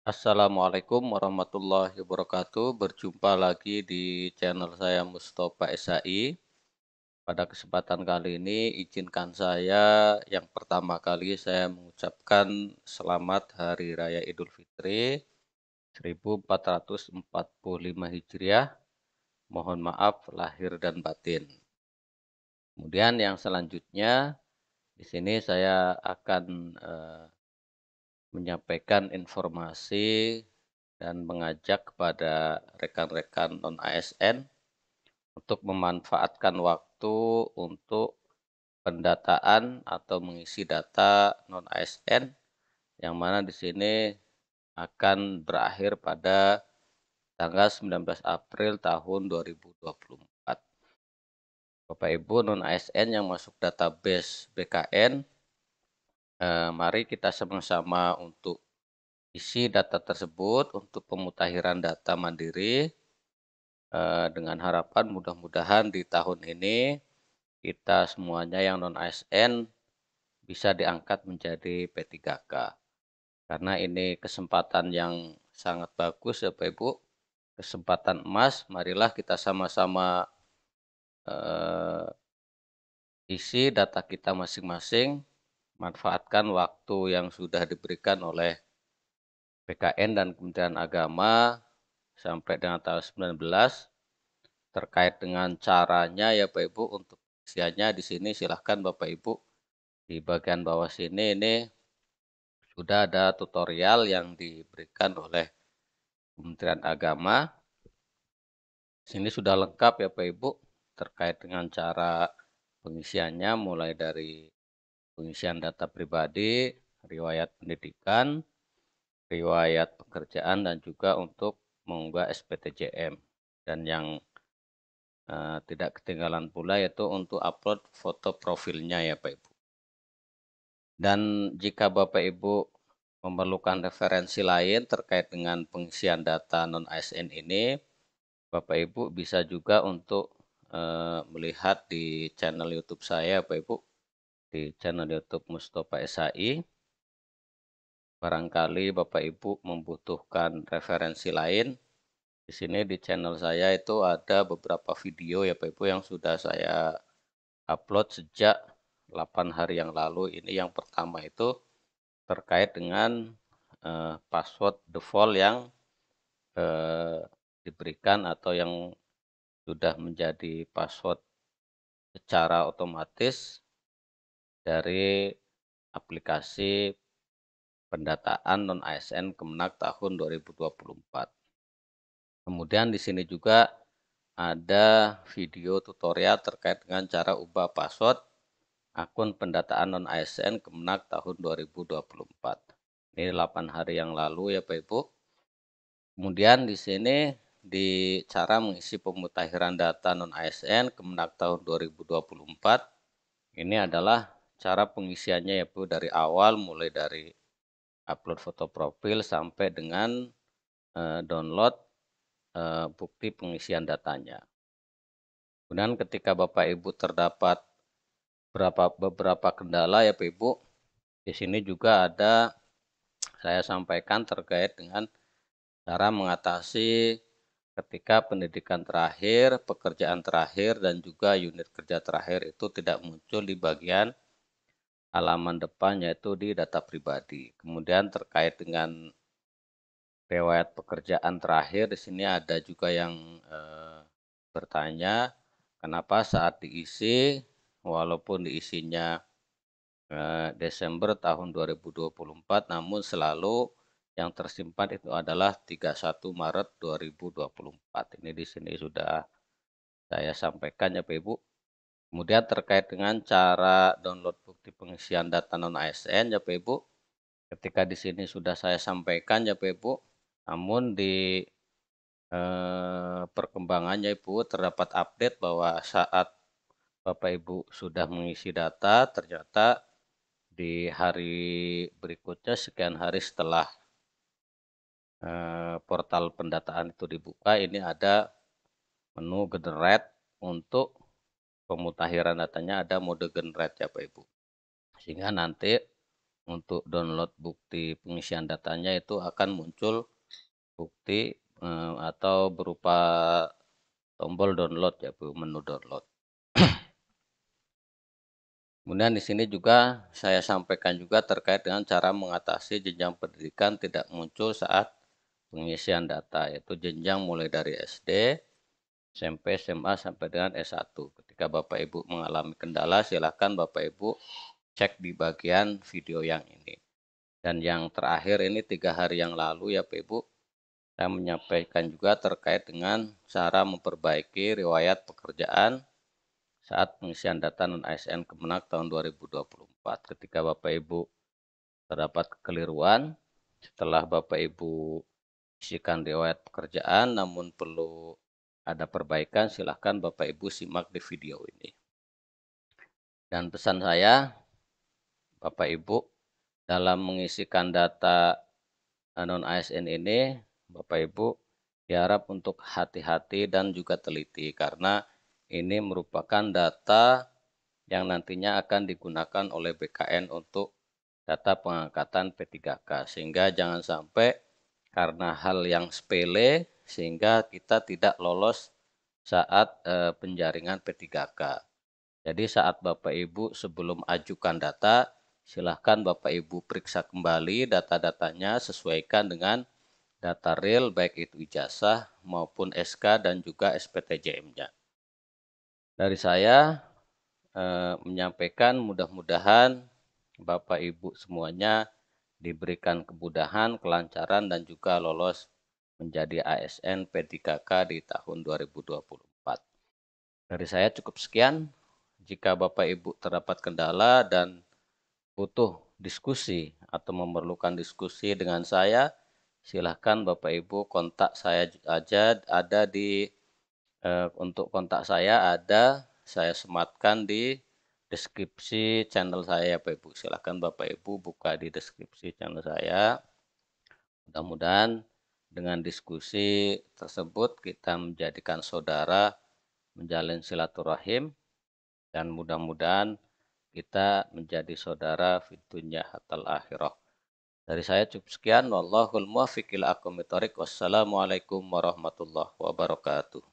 Assalamualaikum warahmatullahi wabarakatuh. Berjumpa lagi di channel saya Mustafa SAI. Pada kesempatan kali ini izinkan saya yang pertama kali saya mengucapkan selamat Hari Raya Idul Fitri 1445 Hijriah. Mohon maaf lahir dan batin. Kemudian yang selanjutnya di sini saya akan eh, menyampaikan informasi dan mengajak kepada rekan-rekan non-ASN untuk memanfaatkan waktu untuk pendataan atau mengisi data non-ASN yang mana di sini akan berakhir pada tanggal 19 April tahun 2024. Bapak Ibu non ASN yang masuk database BKN Eh, mari kita sama-sama untuk isi data tersebut untuk pemutakhiran data mandiri eh, dengan harapan mudah-mudahan di tahun ini kita semuanya yang non ASN bisa diangkat menjadi P3K karena ini kesempatan yang sangat bagus ya Bapak Ibu kesempatan emas marilah kita sama-sama eh, isi data kita masing-masing manfaatkan waktu yang sudah diberikan oleh PKN dan Kementerian Agama sampai dengan tahun 19 terkait dengan caranya ya Bapak Ibu untuk usianya di sini silahkan Bapak Ibu di bagian bawah sini ini sudah ada tutorial yang diberikan oleh Kementerian Agama sini sudah lengkap ya Bapak Ibu terkait dengan cara pengisiannya mulai dari pengisian data pribadi, riwayat pendidikan, riwayat pekerjaan, dan juga untuk mengunggah SPTJM. Dan yang uh, tidak ketinggalan pula yaitu untuk upload foto profilnya ya Pak Ibu. Dan jika Bapak Ibu memerlukan referensi lain terkait dengan pengisian data non-ASN ini, Bapak Ibu bisa juga untuk eh, melihat di channel YouTube saya Bapak Ibu di channel YouTube Mustafa SAI. Barangkali Bapak Ibu membutuhkan referensi lain. Di sini di channel saya itu ada beberapa video ya Bapak Ibu yang sudah saya upload sejak 8 hari yang lalu. Ini yang pertama itu terkait dengan eh, password default yang eh, diberikan atau yang sudah menjadi password secara otomatis dari aplikasi pendataan non ASN Kemenak tahun 2024. Kemudian di sini juga ada video tutorial terkait dengan cara ubah password akun pendataan non ASN Kemenak tahun 2024. Ini 8 hari yang lalu ya Pak Ibu. Kemudian di sini di cara mengisi pemutakhiran data non ASN Kemenak tahun 2024 ini adalah cara pengisiannya ya Bu dari awal mulai dari upload foto profil sampai dengan uh, download uh, bukti pengisian datanya. Kemudian ketika Bapak Ibu terdapat berapa beberapa kendala ya bu Ibu, di sini juga ada saya sampaikan terkait dengan cara mengatasi ketika pendidikan terakhir, pekerjaan terakhir dan juga unit kerja terakhir itu tidak muncul di bagian halaman depan yaitu di data pribadi. Kemudian terkait dengan riwayat pekerjaan terakhir di sini ada juga yang eh, bertanya kenapa saat diisi walaupun diisinya eh, Desember tahun 2024 namun selalu yang tersimpan itu adalah 31 Maret 2024. Ini di sini sudah saya sampaikan ya Pak Ibu. Kemudian terkait dengan cara download bukti pengisian data non ASN Bapak ya, Ibu. Ketika di sini sudah saya sampaikan Bapak ya, Ibu, namun di eh, perkembangannya Ibu terdapat update bahwa saat Bapak Ibu sudah mengisi data ternyata di hari berikutnya sekian hari setelah eh, portal pendataan itu dibuka ini ada menu generate untuk pemutahiran datanya ada mode generate ya Pak Ibu. Sehingga nanti untuk download bukti pengisian datanya itu akan muncul bukti eh, atau berupa tombol download ya Bu, menu download. Kemudian di sini juga saya sampaikan juga terkait dengan cara mengatasi jenjang pendidikan tidak muncul saat pengisian data yaitu jenjang mulai dari SD, SMP, SMA sampai dengan S1. Jika Bapak Ibu mengalami kendala, silahkan Bapak Ibu cek di bagian video yang ini. Dan yang terakhir ini tiga hari yang lalu ya Bapak Ibu, saya menyampaikan juga terkait dengan cara memperbaiki riwayat pekerjaan saat pengisian data non ASN Kemenak tahun 2024. Ketika Bapak Ibu terdapat keliruan setelah Bapak Ibu isikan riwayat pekerjaan namun perlu ada perbaikan silahkan Bapak Ibu simak di video ini. Dan pesan saya, Bapak Ibu, dalam mengisikan data non ASN ini, Bapak Ibu diharap untuk hati-hati dan juga teliti karena ini merupakan data yang nantinya akan digunakan oleh BKN untuk data pengangkatan P3K sehingga jangan sampai karena hal yang sepele sehingga kita tidak lolos saat e, penjaringan P3K. Jadi saat Bapak Ibu sebelum ajukan data, silahkan Bapak Ibu periksa kembali data-datanya sesuaikan dengan data real baik itu ijazah maupun SK dan juga SPTJM-nya. Dari saya e, menyampaikan mudah-mudahan Bapak Ibu semuanya diberikan kemudahan, kelancaran dan juga lolos menjadi ASN P3K di tahun 2024. Dari saya cukup sekian. Jika Bapak Ibu terdapat kendala dan butuh diskusi atau memerlukan diskusi dengan saya, silahkan Bapak Ibu kontak saya aja ada di eh, untuk kontak saya ada saya sematkan di deskripsi channel saya Bapak ya, Ibu. Silahkan Bapak Ibu buka di deskripsi channel saya. Mudah-mudahan dengan diskusi tersebut kita menjadikan saudara, menjalin silaturahim, dan mudah-mudahan kita menjadi saudara fitunya hatal akhirah. Dari saya cukup sekian. Wallahul muwaffiq ila Wassalamualaikum warahmatullahi wabarakatuh.